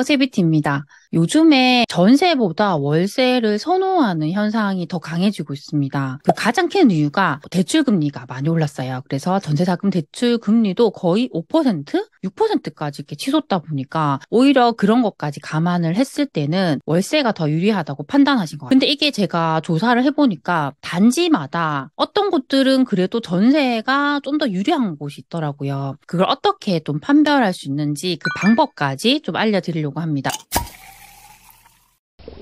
세비티입니다. 요즘에 전세보다 월세를 선호하는 현상이 더 강해지고 있습니다. 그 가장 큰 이유가 대출 금리가 많이 올랐어요. 그래서 전세자금 대출 금리도 거의 5%, 6%까지 이렇게 치솟다 보니까 오히려 그런 것까지 감안을 했을 때는 월세가 더 유리하다고 판단하신 것같아요 근데 이게 제가 조사를 해보니까 단지마다 어떤 곳들은 그래도 전세가 좀 더 유리한 곳이 있더라고요. 그걸 어떻게 좀 판별할 수 있는지 그 방법까지 좀 알려드리려고 합니다.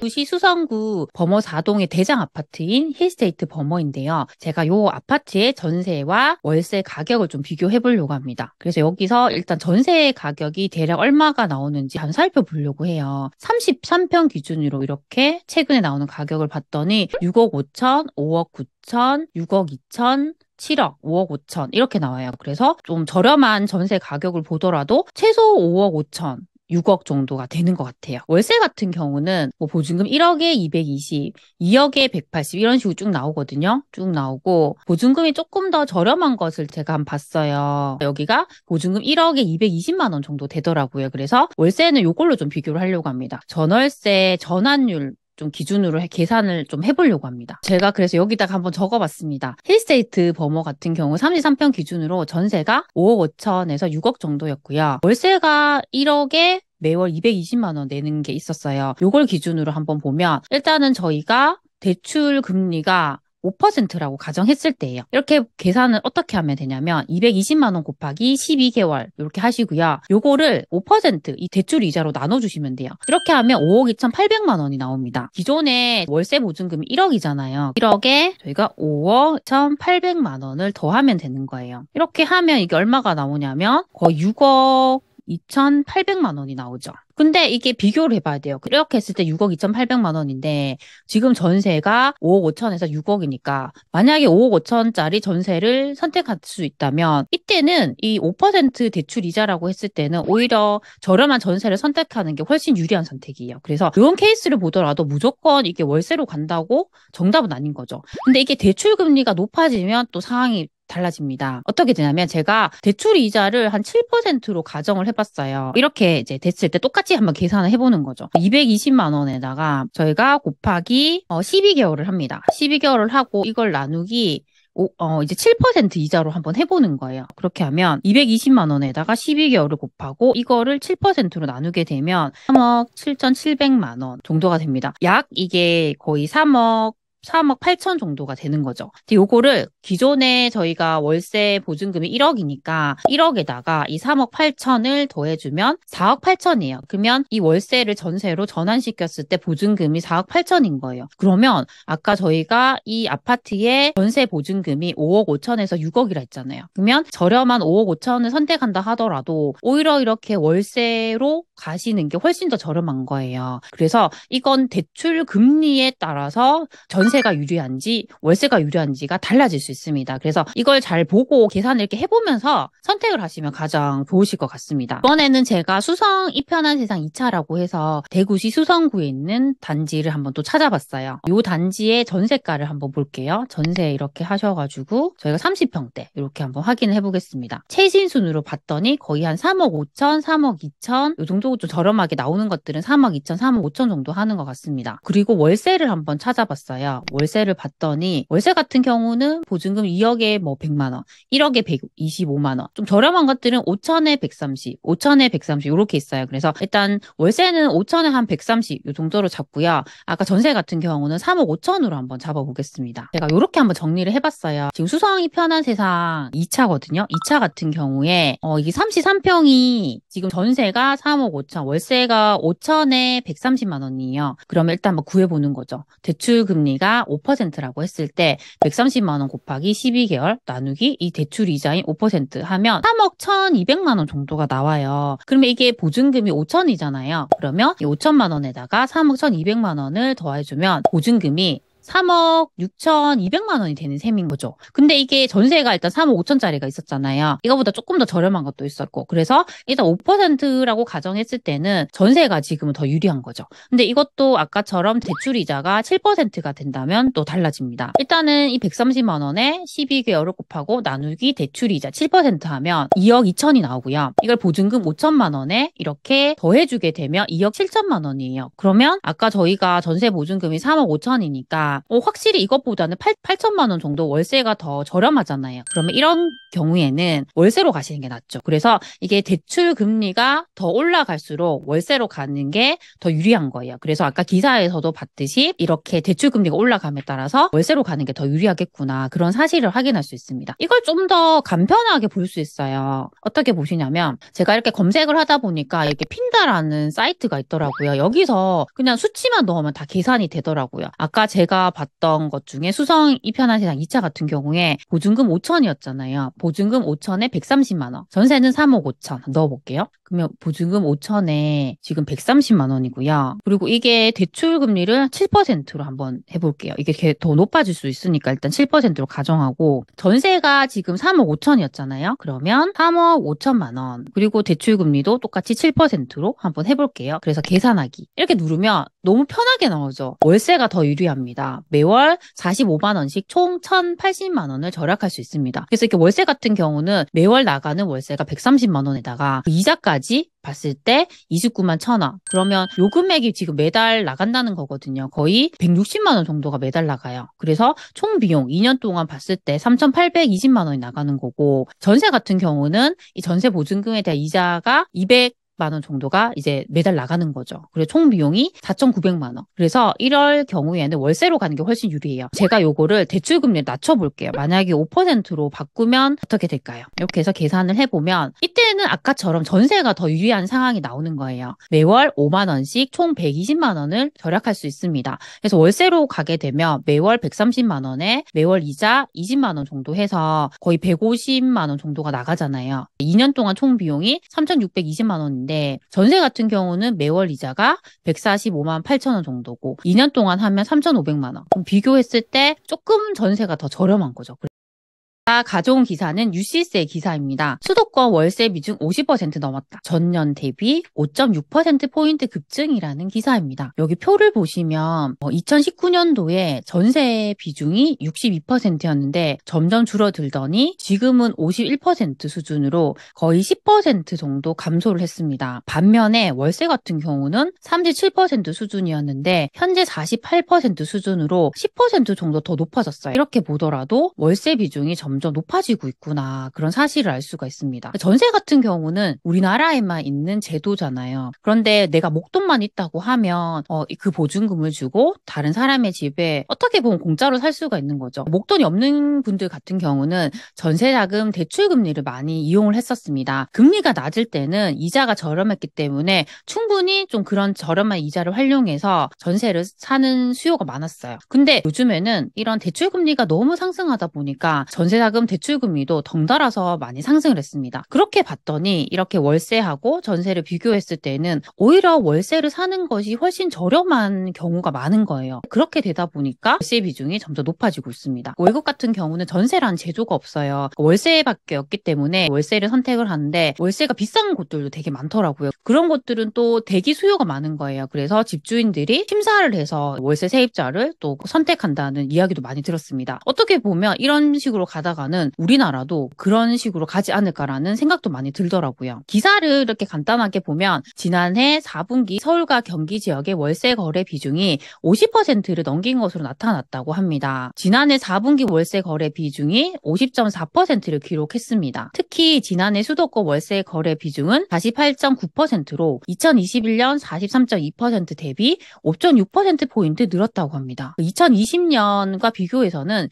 구시 수성구 범어 4동의 대장 아파트인 힐스테이트 범어인데요. 제가 이 아파트의 전세와 월세 가격을 좀 비교해 보려고 합니다. 그래서 여기서 일단 전세 가격이 대략 얼마가 나오는지 한번 살펴보려고 해요. 33평 기준으로 이렇게 최근에 나오는 가격을 봤더니 6억 5천, 5억 9천, 6억 2천, 7억, 5억 5천 이렇게 나와요. 그래서 좀 저렴한 전세 가격을 보더라도 최소 5억 5천 6억 정도가 되는 것 같아요. 월세 같은 경우는 뭐 보증금 1억에 220, 2억에 180 이런 식으로 쭉 나오거든요. 쭉 나오고 보증금이 조금 더 저렴한 것을 제가 한번 봤어요. 여기가 보증금 1억에 220만 원 정도 되더라고요. 그래서 월세는 이걸로 좀 비교를 하려고 합니다. 전월세 전환율 좀 기준으로 계산을 좀 해보려고 합니다. 제가 그래서 여기다가 한번 적어봤습니다. 힐스테이트 버머 같은 경우 3 3평 기준으로 전세가 5억 5천에서 6억 정도였고요. 월세가 1억에 매월 220만 원 내는 게 있었어요. 이걸 기준으로 한번 보면 일단은 저희가 대출 금리가 5%라고 가정했을 때예요. 이렇게 계산은 어떻게 하면 되냐면 220만 원 곱하기 12개월 이렇게 하시고요. 요거를 5%이 대출 이자로 나눠 주시면 돼요. 이렇게 하면 5억 2,800만 원이 나옵니다. 기존에 월세 보증금 1억이잖아요. 1억에 저희가 5억 1,800만 원을 더하면 되는 거예요. 이렇게 하면 이게 얼마가 나오냐면 거의 6억 2,800만 원이 나오죠. 근데 이게 비교를 해봐야 돼요. 그렇게 했을 때 6억 2,800만 원인데 지금 전세가 5억 5천에서 6억이니까 만약에 5억 5천짜리 전세를 선택할 수 있다면 이때는 이 5% 대출 이자라고 했을 때는 오히려 저렴한 전세를 선택하는 게 훨씬 유리한 선택이에요. 그래서 이런 케이스를 보더라도 무조건 이게 월세로 간다고 정답은 아닌 거죠. 근데 이게 대출 금리가 높아지면 또 상황이 달라집니다. 어떻게 되냐면 제가 대출 이자를 한 7%로 가정을 해봤어요. 이렇게 이제 됐을 때 똑같이 한번 계산을 해보는 거죠. 220만 원에다가 저희가 곱하기 12개월을 어, 합니다. 12개월을 하고 이걸 나누기 오, 어, 이제 7% 이자로 한번 해보는 거예요. 그렇게 하면 220만 원에다가 12개월을 곱하고 이거를 7%로 나누게 되면 3억 7,700만 원 정도가 됩니다. 약 이게 거의 3억 3억 8천 정도가 되는 거죠. 근데 요거를 기존에 저희가 월세 보증금이 1억이니까 1억에다가 이 3억 8천을 더해주면 4억 8천이에요. 그러면 이 월세를 전세로 전환시켰을 때 보증금이 4억 8천인 거예요. 그러면 아까 저희가 이 아파트의 전세 보증금이 5억 5천에서 6억이라 했잖아요. 그러면 저렴한 5억 5천을 선택한다 하더라도 오히려 이렇게 월세로 가시는 게 훨씬 더 저렴한 거예요. 그래서 이건 대출 금리에 따라서 전세가 유리한지 월세가 유리한지가 달라질 수 있어요. 있습니다. 그래서 이걸 잘 보고 계산을 이렇게 해보면서 선택을 하시면 가장 좋으실 것 같습니다. 이번에는 제가 수성 이편한 세상 2차라고 해서 대구시 수성구에 있는 단지를 한번 또 찾아봤어요. 이 단지의 전세가를 한번 볼게요. 전세 이렇게 하셔가지고 저희가 30평대 이렇게 한번 확인해 보겠습니다. 최신 순으로 봤더니 거의 한 3억 5천, 3억 2천 이 정도 좀 저렴하게 나오는 것들은 3억 2천, 3억 5천 정도 하는 것 같습니다. 그리고 월세를 한번 찾아봤어요. 월세를 봤더니 월세 같은 경우는 보 보증금 2억에 뭐 100만 원, 1억에 125만 원. 좀 저렴한 것들은 5천에 130, 5천에 130 이렇게 있어요. 그래서 일단 월세는 5천에 한 130 이 정도로 잡고요. 아까 전세 같은 경우는 3억 5천으로 한번 잡아보겠습니다. 제가 이렇게 한번 정리를 해봤어요. 지금 수성이 편한 세상 2차거든요. 2차 같은 경우에 어, 이게 33평이 지금 전세가 3억 5천, 월세가 5천에 130만 원이에요. 그러면 일단 한번 구해보는 거죠. 대출 금리가 5%라고 했을 때 130만 원곱 곱하기 12개월 나누기 이 대출 이자인 5% 하면 3억 1,200만 원 정도가 나와요. 그러면 이게 보증금이 5천이잖아요. 그러면 이 5천만 원에다가 3억 1,200만 원을 더해주면 보증금이 3억 6,200만 원이 되는 셈인 거죠. 근데 이게 전세가 일단 3억 5천짜리가 있었잖아요. 이거보다 조금 더 저렴한 것도 있었고 그래서 일단 5%라고 가정했을 때는 전세가 지금은 더 유리한 거죠. 근데 이것도 아까처럼 대출 이자가 7%가 된다면 또 달라집니다. 일단은 이 130만 원에 12개월을 곱하고 나누기 대출 이자 7% 하면 2억 2천이 나오고요. 이걸 보증금 5천만 원에 이렇게 더해주게 되면 2억 7천만 원이에요. 그러면 아까 저희가 전세 보증금이 3억 5천이니까 어, 확실히 이것보다는 8, 8천만 원 정도 월세가 더 저렴하잖아요. 그러면 이런 경우에는 월세로 가시는 게 낫죠. 그래서 이게 대출 금리가 더 올라갈수록 월세로 가는 게 더 유리한 거예요. 그래서 아까 기사에서도 봤듯이 이렇게 대출 금리가 올라감에 따라서 월세로 가는 게 더 유리하겠구나. 그런 사실을 확인할 수 있습니다. 이걸 좀 더 간편하게 볼 수 있어요. 어떻게 보시냐면 제가 이렇게 검색을 하다 보니까 이렇게 핀다라는 사이트가 있더라고요. 여기서 그냥 수치만 넣으면 다 계산이 되더라고요. 아까 제가 봤던것 중에 수성 2편한 세상 2차 같은 경우에 보증금 5천이었잖아요. 보증금 5천에 130만 원. 전세는 3억 5천 넣어볼게요. 그러면 보증금 5천에 지금 130만 원이고요. 그리고 이게 대출 금리를 7%로 한번 해볼게요. 이게 더 높아질 수 있으니까 일단 7%로 가정하고 전세가 지금 3억 5천이었잖아요. 그러면 3억 5천만 원 그리고 대출 금리도 똑같이 7%로 한번 해볼게요. 그래서 계산하기 이렇게 누르면 너무 편하게 나오죠. 월세가 더 유리합니다. 매월 45만 원씩 총 1,080만 원을 절약할 수 있습니다. 그래서 이렇게 월세 같은 경우는 매월 나가는 월세가 130만 원에다가 그 이자까지 봤을 때 29만 1 0 0 0 원. 그러면 요 금액이 지금 매달 나간다는 거거든요. 거의 160만 원 정도가 매달 나가요. 그래서 총 비용 2년 동안 봤을 때 3,820만 원이 나가는 거고 전세 같은 경우는 이 전세 보증금에 대한 이자가 200 0만원 정도가 이제 매달 나가는 거죠. 그리고 총 비용이 4,900만 원. 그래서 1월 경우에는 월세로 가는 게 훨씬 유리해요. 제가 요거를 대출 금리를 낮춰 볼게요. 만약에 5%로 바꾸면 어떻게 될까요? 이렇게 해서 계산을 해 보면 이때는 아까처럼 전세가 더 유리한 상황이 나오는 거예요. 매월 5만 원씩 총 120만 원을 절약할 수 있습니다. 그래서 월세로 가게 되면 매월 130만 원에 매월 이자 20만 원 정도 해서 거의 150만 원 정도가 나가잖아요. 2년 동안 총 비용이 3,620만 원인데 있는데 전세 같은 경우는 매월 이자가 145만 8천 원 정도고 2년 동안 하면 3,500만 원. 그럼 비교했을 때 조금 전세가 더 저렴한 거죠. 가져온 기사는 유시세 기사입니다. 수도권 월세 비중 50% 넘었다. 전년 대비 5.6%포인트 급증이라는 기사입니다. 여기 표를 보시면 2019년도에 어, 전세 비중이 62%였는데 점점 줄어들더니 지금은 51% 수준으로 거의 10% 정도 감소를 했습니다. 반면에 월세 같은 경우는 37% 수준이었는데 현재 48% 수준으로 10% 정도 더 높아졌어요. 이렇게 보더라도 월세 비중이 점점 점점 높아지고 있구나 그런 사실을 알 수가 있습니다. 전세 같은 경우는 우리나라에만 있는 제도잖아요. 그런데 내가 목돈만 있다고 하면 어, 그 보증금을 주고 다른 사람의 집에 어떻게 보면 공짜로 살 수가 있는 거죠. 목돈이 없는 분들 같은 경우는 전세자금 대출금리를 많이 이용을 했었습니다. 금리가 낮을 때는 이자가 저렴했기 때문에 충분히 좀 그런 저렴한 이자를 활용해서 전세를 사는 수요가 많았어요. 근데 요즘에는 이런 대출금리가 너무 상승하다 보니까 전세자 예자금 대출금리도 덩달아서 많이 상승을 했습니다. 그렇게 봤더니 이렇게 월세하고 전세를 비교했을 때는 오히려 월세를 사는 것이 훨씬 저렴한 경우가 많은 거예요. 그렇게 되다 보니까 월세 비중이 점점 높아지고 있습니다. 월급 같은 경우는 전세란 제조가 없어요. 월세밖에 없기 때문에 월세를 선택을 하는데 월세가 비싼 곳들도 되게 많더라고요. 그런 곳들은 또 대기 수요가 많은 거예요. 그래서 집주인들이 심사를 해서 월세 세입자를 또 선택한다는 이야기도 많이 들었습니다. 어떻게 보면 이런 식으로 가다가 가다가는 우리나라도 그런 식으로 가지 않을까라는 생각도 많이 들더라고요. 기사를 이렇게 간단하게 보면 지난해 4분기 서울과 경기 지역의 월세 거래 비중이 50%를 넘긴 것으로 나타났다고 합니다. 지난해 4분기 월세 거래 비중이 50.4%를 기록했습니다. 특히 지난해 수도권 월세 거래 비중은 48.9%로 2021년 43.2% 대비 5.6%포인트 늘었다고 합니다. 2020년과 비교해서는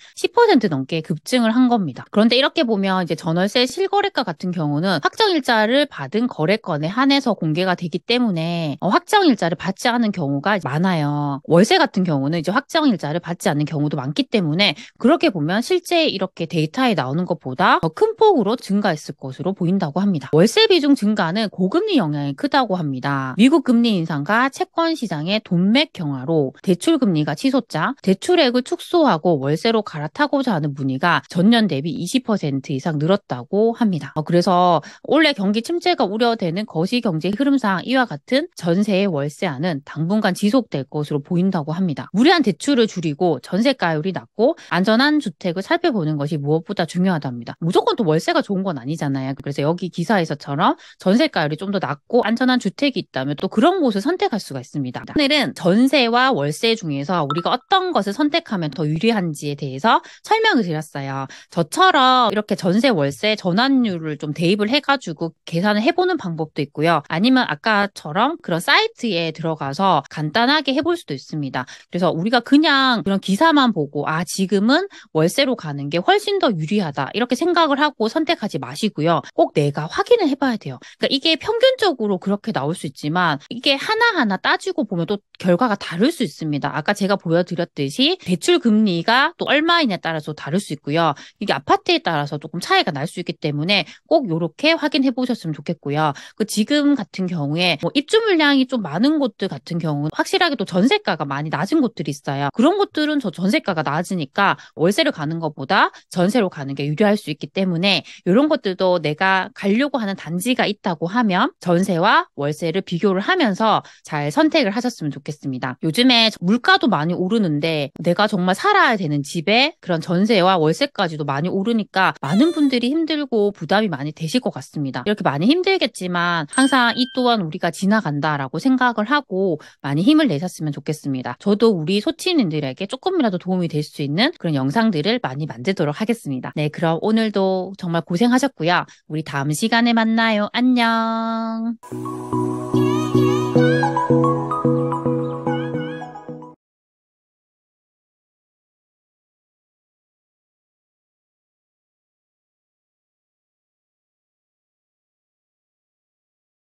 10% 넘게 급증을 한 겁니다. 그런데 이렇게 보면 이제 전월세 실거래가 같은 경우는 확정 일자를 받은 거래건에 한해서 공개가 되기 때문에 어, 확정 일자를 받지 않은 경우가 많아요. 월세 같은 경우는 이제 확정 일자를 받지 않는 경우도 많기 때문에 그렇게 보면 실제 이렇게 데이터에 나오는 것보다 더 큰 폭으로 증가했을 것으로 보인다고 합니다. 월세 비중 증가는 고금리 영향이 크다고 합니다. 미국 금리 인상과 채권 시장의 돈맥 경화로 대출 금리가 치솟자 대출액을 축소하고 월세로 갈아타고자 하는 문의가 전년 전년 대비 20% 이상 늘었다고 합니다. 어, 그래서 올해 경기 침체가 우려되는 거시 경제 흐름상 이와 같은 전세의 월세안은 당분간 지속될 것으로 보인다고 합니다. 무리한 대출을 줄이고 전세가율이 낮고 안전한 주택을 살펴보는 것이 무엇보다 중요하답니다. 무조건 또 월세가 좋은 건 아니잖아요. 그래서 여기 기사에서처럼 전세가율이 좀 더 낮고 안전한 주택이 있다면 또 그런 곳을 선택할 수가 있습니다. 오늘은 전세와 월세 중에서 우리가 어떤 것을 선택하면 더 유리한지에 대해서 설명을 드렸어요. 저처럼 이렇게 전세 월세 전환율을 좀 대입을 해가지고 계산을 해보는 방법도 있고요. 아니면 아까처럼 그런 사이트에 들어가서 간단하게 해볼 수도 있습니다. 그래서 우리가 그냥 그런 기사만 보고 아 지금은 월세로 가는 게 훨씬 더 유리하다 이렇게 생각을 하고 선택하지 마시고요. 꼭 내가 확인을 해봐야 돼요. 그러니까 이게 평균적으로 그렇게 나올 수 있지만 이게 하나하나 따지고 보면 또 결과가 다를 수 있습니다. 아까 제가 보여드렸듯이 대출 금리가 또얼마인에 따라서 다를 수 있고요. 이게 아파트에 따라서 조금 차이가 날 수 있기 때문에 꼭 이렇게 확인해 보셨으면 좋겠고요. 그 지금 같은 경우에 뭐 입주 물량이 좀 많은 곳들 같은 경우는 확실하게 또 전세가가 많이 낮은 곳들이 있어요. 그런 곳들은 저 전세가가 낮으니까 월세로 가는 것보다 전세로 가는 게 유리할 수 있기 때문에 이런 것들도 내가 가려고 하는 단지가 있다고 하면 전세와 월세를 비교를 하면서 잘 선택을 하셨으면 좋겠습니다. 요즘에 물가도 많이 오르는데 내가 정말 살아야 되는 집에 그런 전세와 월세까지도 많이 오르니까 많은 분들이 힘들고 부담이 많이 되실 것 같습니다. 이렇게 많이 힘들겠지만 항상 이 또한 우리가 지나간다라고 생각을 하고 많이 힘을 내셨으면 좋겠습니다. 저도 우리 소치인들에게 조금이라도 도움이 될 수 있는 그런 영상들을 많이 만들도록 하겠습니다. 네, 그럼 오늘도 정말 고생하셨고요. 우리 다음 시간에 만나요. 안녕.